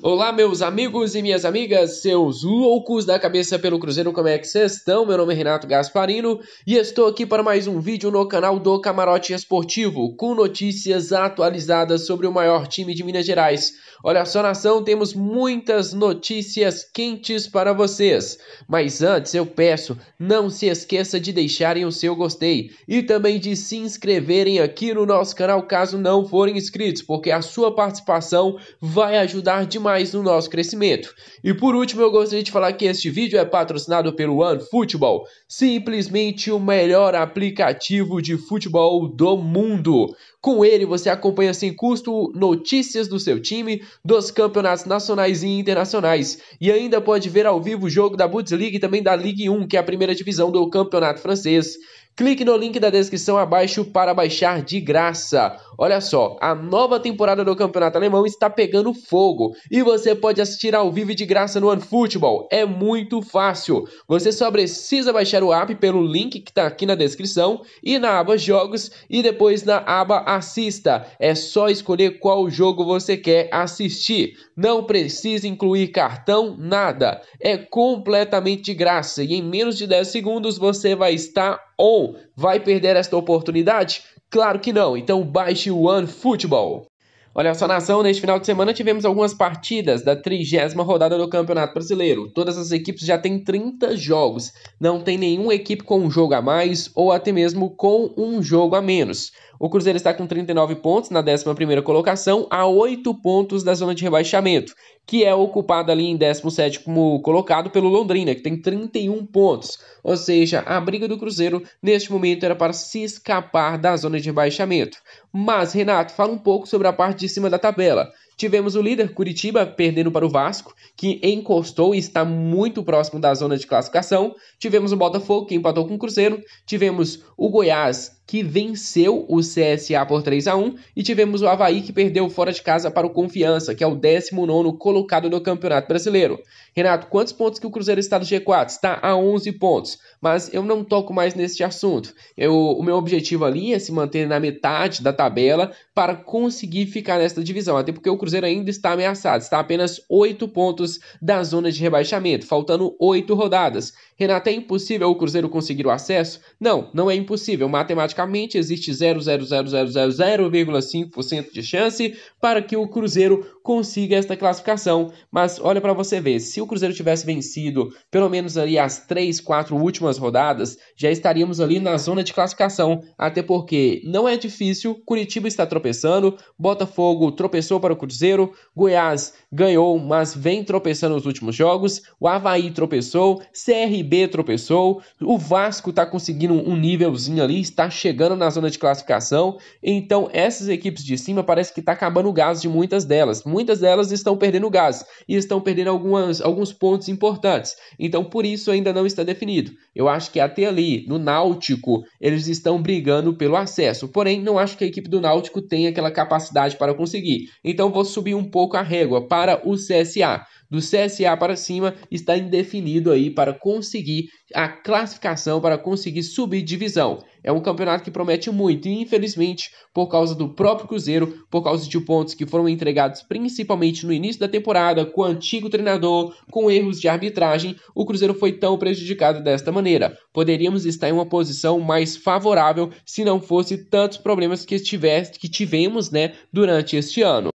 Olá, meus amigos e minhas amigas, seus loucos da cabeça pelo Cruzeiro, como é que vocês estão? Meu nome é Renato Gasparino e estou aqui para mais um vídeo no canal do Camarote Esportivo, com notícias atualizadas sobre o maior time de Minas Gerais. Olha só, nação, temos muitas notícias quentes para vocês. Mas antes, eu peço, não se esqueça de deixarem o seu gostei e também de se inscreverem aqui no nosso canal caso não forem inscritos, porque a sua participação vai ajudar demais mais no nosso crescimento. E por último, eu gostaria de falar que este vídeo é patrocinado pelo OneFootball, simplesmente o melhor aplicativo de futebol do mundo. Com ele, você acompanha sem custo notícias do seu time, dos campeonatos nacionais e internacionais, e ainda pode ver ao vivo o jogo da Bundesliga e também da Ligue 1, que é a primeira divisão do campeonato francês. Clique no link da descrição abaixo para baixar de graça. Olha só, a nova temporada do Campeonato Alemão está pegando fogo e você pode assistir ao vivo de graça no OneFootball. É muito fácil. Você só precisa baixar o app pelo link que está aqui na descrição e na aba Jogos e depois na aba Assista. É só escolher qual jogo você quer assistir. Não precisa incluir cartão, nada. É completamente de graça e em menos de 10 segundos você vai estar on. Vai perder esta oportunidade? Claro que não, então baixe o OneFootball. Olha só, nação, neste final de semana tivemos algumas partidas da trigésima rodada do Campeonato Brasileiro. Todas as equipes já têm 30 jogos, não tem nenhuma equipe com um jogo a mais ou até mesmo com um jogo a menos. O Cruzeiro está com 39 pontos na 11 primeira colocação, a 8 pontos da zona de rebaixamento que é ocupado ali em 17 colocado pelo Londrina, que tem 31 pontos. Ou seja, a briga do Cruzeiro neste momento era para se escapar da zona de rebaixamento. Mas, Renato, fala um pouco sobre a parte de cima da tabela. Tivemos o líder Curitiba perdendo para o Vasco, que encostou e está muito próximo da zona de classificação. Tivemos o Botafogo, que empatou com o Cruzeiro. Tivemos o Goiás, que venceu o CSA por 3 a 1 E tivemos o Havaí, que perdeu fora de casa para o Confiança, que é o 19 colocado no Campeonato Brasileiro. Renato, quantos pontos que o Cruzeiro está no G4? Está a 11 pontos. Mas eu não toco mais nesse assunto. Eu, o meu objetivo ali é se manter na metade da tabela para conseguir ficar nessa divisão. Até porque o Cruzeiro Cruzeiro ainda está ameaçado, está a apenas oito pontos da zona de rebaixamento, faltando oito rodadas. Renata, é impossível o Cruzeiro conseguir o acesso? Não, não é impossível. Matematicamente existe 0,000,0,5% de chance para que o Cruzeiro consiga esta classificação. Mas olha para você ver, se o Cruzeiro tivesse vencido pelo menos ali as três, quatro últimas rodadas, já estaríamos ali na zona de classificação, até porque não é difícil, Curitiba está tropeçando, Botafogo tropeçou para o Cruzeiro Cruzeiro. Goiás ganhou, mas vem tropeçando nos últimos jogos. O Havaí tropeçou, CRB tropeçou. O Vasco está conseguindo um nívelzinho ali, está chegando na zona de classificação. Então, essas equipes de cima parece que está acabando o gás de muitas delas. Muitas delas estão perdendo gás e estão perdendo algumas, alguns pontos importantes. Então, por isso ainda não está definido. Eu acho que até ali, no Náutico, eles estão brigando pelo acesso. Porém, não acho que a equipe do Náutico tenha aquela capacidade para conseguir. Então, vou subir um pouco a régua para o CSA. Do CSA para cima está indefinido aí para conseguir a classificação, para conseguir subir divisão. É um campeonato que promete muito e, infelizmente, por causa do próprio Cruzeiro, por causa de pontos que foram entregados principalmente no início da temporada, com o antigo treinador, com erros de arbitragem, o Cruzeiro foi tão prejudicado desta maneira. Poderíamos estar em uma posição mais favorável se não fosse tantos problemas que, que tivemos né, durante este ano.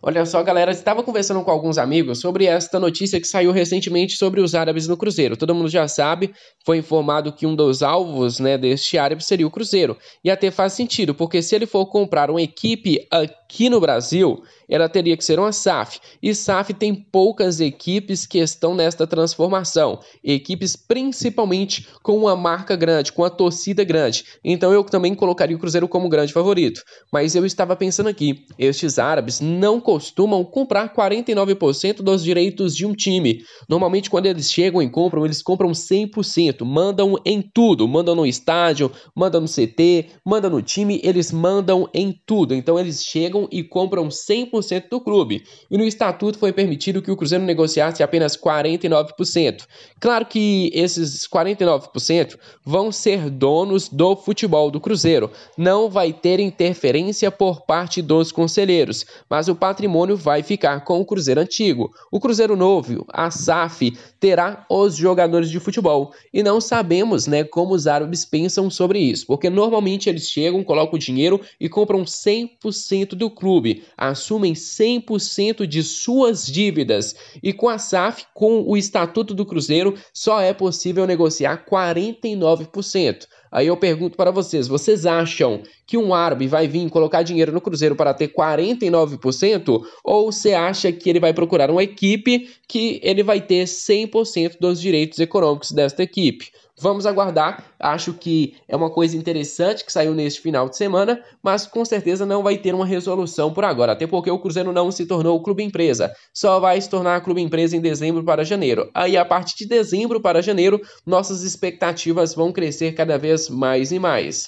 Olha só, galera, estava conversando com alguns amigos sobre esta notícia que saiu recentemente sobre os árabes no Cruzeiro. Todo mundo já sabe, foi informado que um dos alvos né, deste árabe seria o Cruzeiro. E até faz sentido, porque se ele for comprar uma equipe aqui no Brasil, ela teria que ser uma SAF. E SAF tem poucas equipes que estão nesta transformação. Equipes principalmente com uma marca grande, com a torcida grande. Então eu também colocaria o Cruzeiro como grande favorito. Mas eu estava pensando aqui, estes árabes não costumam comprar 49% dos direitos de um time. Normalmente, quando eles chegam e compram, eles compram 100%, mandam em tudo, mandam no estádio, mandam no CT, mandam no time, eles mandam em tudo. Então, eles chegam e compram 100% do clube. E no estatuto foi permitido que o Cruzeiro negociasse apenas 49%. Claro que esses 49% vão ser donos do futebol do Cruzeiro. Não vai ter interferência por parte dos conselheiros, mas o pat patrimônio vai ficar com o Cruzeiro antigo. O Cruzeiro novo, a SAF, terá os jogadores de futebol. E não sabemos né, como os árabes pensam sobre isso, porque normalmente eles chegam, colocam o dinheiro e compram 100% do clube, assumem 100% de suas dívidas. E com a SAF, com o Estatuto do Cruzeiro, só é possível negociar 49%. Aí eu pergunto para vocês: vocês acham que um árabe vai vir colocar dinheiro no Cruzeiro para ter 49%? Ou você acha que ele vai procurar uma equipe que ele vai ter 100% dos direitos econômicos desta equipe? Vamos aguardar. Acho que é uma coisa interessante que saiu neste final de semana, mas com certeza não vai ter uma resolução por agora, até porque o Cruzeiro não se tornou clube empresa. Só vai se tornar clube empresa em dezembro para janeiro. Aí a partir de dezembro para janeiro, nossas expectativas vão crescer cada vez mais e mais.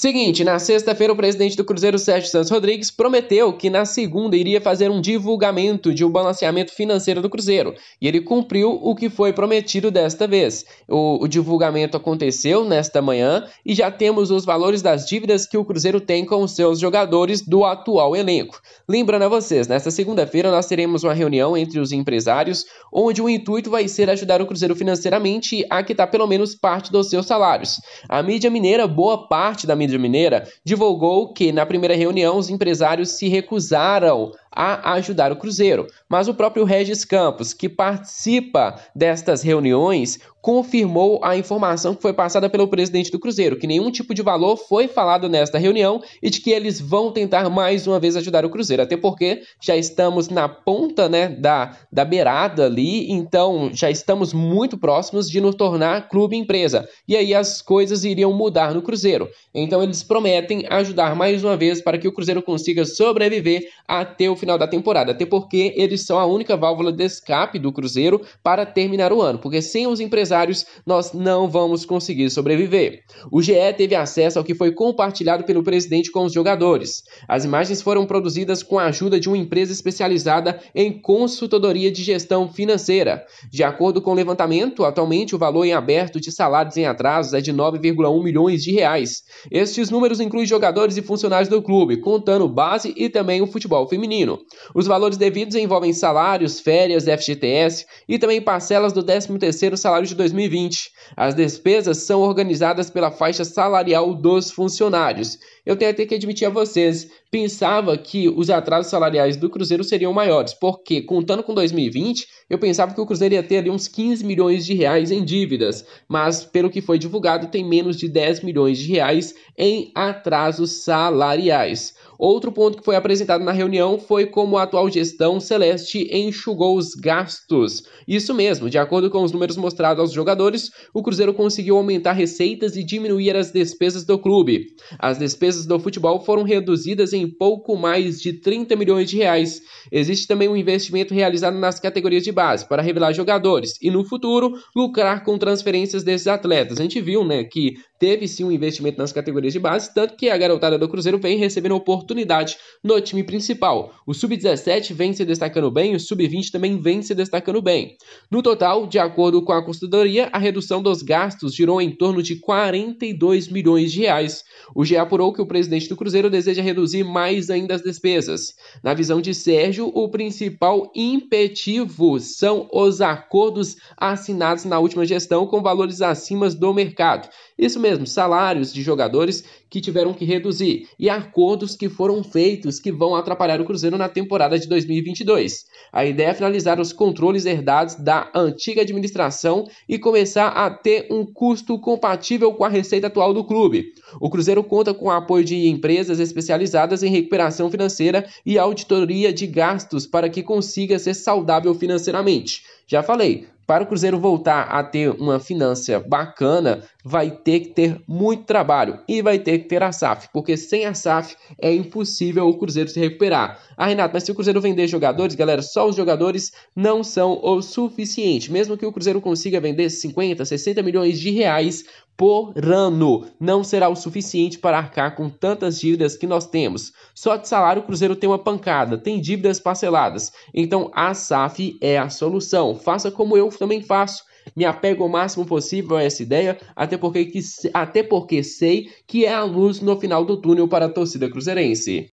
Seguinte, na sexta-feira, o presidente do Cruzeiro, Sérgio Santos Rodrigues, prometeu que na segunda iria fazer um divulgamento de um balanceamento financeiro do Cruzeiro. E ele cumpriu o que foi prometido desta vez. O, o divulgamento aconteceu nesta manhã e já temos os valores das dívidas que o Cruzeiro tem com os seus jogadores do atual elenco. Lembrando a vocês, nesta segunda-feira nós teremos uma reunião entre os empresários, onde o intuito vai ser ajudar o Cruzeiro financeiramente a quitar pelo menos parte dos seus salários. A mídia mineira, boa parte da mídia Mineira divulgou que, na primeira reunião, os empresários se recusaram a ajudar o Cruzeiro. Mas o próprio Regis Campos, que participa destas reuniões, confirmou a informação que foi passada pelo presidente do Cruzeiro, que nenhum tipo de valor foi falado nesta reunião e de que eles vão tentar mais uma vez ajudar o Cruzeiro, até porque já estamos na ponta, né, da, da beirada ali, então já estamos muito próximos de nos tornar clube empresa. E aí as coisas iriam mudar no Cruzeiro. Então eles prometem ajudar mais uma vez para que o Cruzeiro consiga sobreviver até o final da temporada, até porque eles são a única válvula de escape do Cruzeiro para terminar o ano, porque sem os empresários nós não vamos conseguir sobreviver. O GE teve acesso ao que foi compartilhado pelo presidente com os jogadores. As imagens foram produzidas com a ajuda de uma empresa especializada em consultoria de gestão financeira. De acordo com o levantamento, atualmente o valor em aberto de salários em atrasos é de 9,1 milhões de reais. Estes números incluem jogadores e funcionários do clube, contando base e também o futebol feminino. Os valores devidos envolvem salários, férias, FGTS e também parcelas do 13º salário de 2020. As despesas são organizadas pela faixa salarial dos funcionários. Eu tenho até que admitir a vocês, pensava que os atrasos salariais do Cruzeiro seriam maiores, porque contando com 2020, eu pensava que o Cruzeiro ia ter ali uns 15 milhões de reais em dívidas, mas pelo que foi divulgado, tem menos de 10 milhões de reais em atrasos salariais. Outro ponto que foi apresentado na reunião foi como a atual gestão celeste enxugou os gastos. Isso mesmo, de acordo com os números mostrados aos jogadores, o Cruzeiro conseguiu aumentar receitas e diminuir as despesas do clube. As despesas do futebol foram reduzidas em pouco mais de 30 milhões de reais. Existe também um investimento realizado nas categorias de base para revelar jogadores e, no futuro, lucrar com transferências desses atletas. A gente viu né, que teve sim um investimento nas categorias de base, tanto que a garotada do Cruzeiro vem recebendo oportunidade no time principal. O sub-17 vem se destacando bem, o sub-20 também vem se destacando bem. No total, de acordo com a consultoria, a redução dos gastos girou em torno de 42 milhões de reais. O GE apurou que o presidente do Cruzeiro deseja reduzir mais ainda as despesas. Na visão de Sérgio, o principal impetivo são os acordos assinados na última gestão com valores acima do mercado. Isso mesmo mesmo, salários de jogadores que tiveram que reduzir e acordos que foram feitos que vão atrapalhar o Cruzeiro na temporada de 2022. A ideia é finalizar os controles herdados da antiga administração e começar a ter um custo compatível com a receita atual do clube. O Cruzeiro conta com o apoio de empresas especializadas em recuperação financeira e auditoria de gastos para que consiga ser saudável financeiramente. Já falei, para o Cruzeiro voltar a ter uma finança bacana, vai ter que ter muito trabalho e vai ter que ter a SAF, porque sem a SAF é impossível o Cruzeiro se recuperar. Ah, Renato, mas se o Cruzeiro vender jogadores, galera, só os jogadores não são o suficiente. Mesmo que o Cruzeiro consiga vender 50, 60 milhões de reais por ano não será o suficiente para arcar com tantas dívidas que nós temos. Só de salário o Cruzeiro tem uma pancada, tem dívidas parceladas. Então a SAF é a solução. Faça como eu também faço. Me apego o máximo possível a essa ideia, até porque, que, até porque sei que é a luz no final do túnel para a torcida cruzeirense.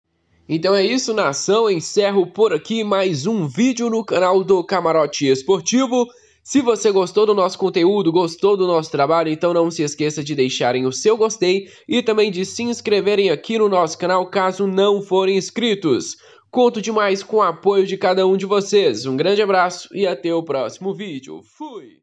Então é isso, nação. Encerro por aqui mais um vídeo no canal do Camarote Esportivo. Se você gostou do nosso conteúdo, gostou do nosso trabalho, então não se esqueça de deixarem o seu gostei e também de se inscreverem aqui no nosso canal caso não forem inscritos. Conto demais com o apoio de cada um de vocês. Um grande abraço e até o próximo vídeo. Fui!